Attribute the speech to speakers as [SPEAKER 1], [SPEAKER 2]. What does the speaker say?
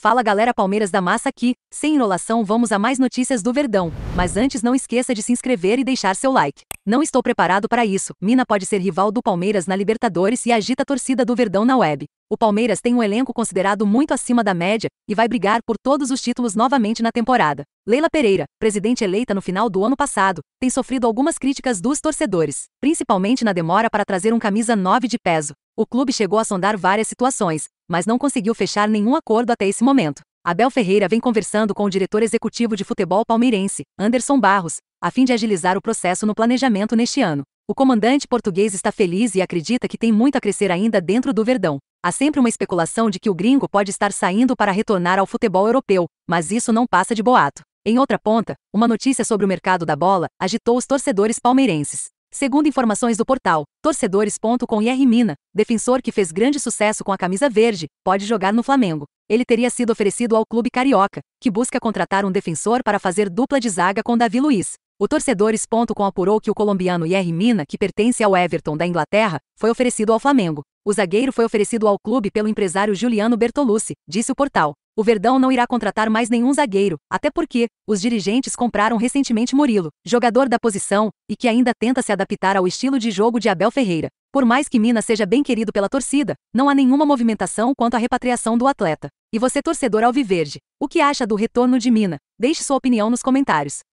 [SPEAKER 1] Fala galera Palmeiras da Massa aqui, sem enrolação vamos a mais notícias do Verdão, mas antes não esqueça de se inscrever e deixar seu like. Não estou preparado para isso. Mina pode ser rival do Palmeiras na Libertadores e agita a torcida do Verdão na web. O Palmeiras tem um elenco considerado muito acima da média e vai brigar por todos os títulos novamente na temporada. Leila Pereira, presidente eleita no final do ano passado, tem sofrido algumas críticas dos torcedores, principalmente na demora para trazer um camisa 9 de peso. O clube chegou a sondar várias situações, mas não conseguiu fechar nenhum acordo até esse momento. Abel Ferreira vem conversando com o diretor executivo de futebol palmeirense, Anderson Barros, a fim de agilizar o processo no planejamento neste ano. O comandante português está feliz e acredita que tem muito a crescer ainda dentro do Verdão. Há sempre uma especulação de que o gringo pode estar saindo para retornar ao futebol europeu, mas isso não passa de boato. Em outra ponta, uma notícia sobre o mercado da bola agitou os torcedores palmeirenses. Segundo informações do portal e Mina, defensor que fez grande sucesso com a camisa verde, pode jogar no Flamengo. Ele teria sido oferecido ao clube carioca, que busca contratar um defensor para fazer dupla de zaga com Davi Luiz. O torcedores.com apurou que o colombiano Yerry Mina, que pertence ao Everton da Inglaterra, foi oferecido ao Flamengo. O zagueiro foi oferecido ao clube pelo empresário Juliano Bertolucci, disse o portal o Verdão não irá contratar mais nenhum zagueiro, até porque os dirigentes compraram recentemente Murilo, jogador da posição, e que ainda tenta se adaptar ao estilo de jogo de Abel Ferreira. Por mais que Minas seja bem querido pela torcida, não há nenhuma movimentação quanto à repatriação do atleta. E você, torcedor alviverde, o que acha do retorno de Mina? Deixe sua opinião nos comentários.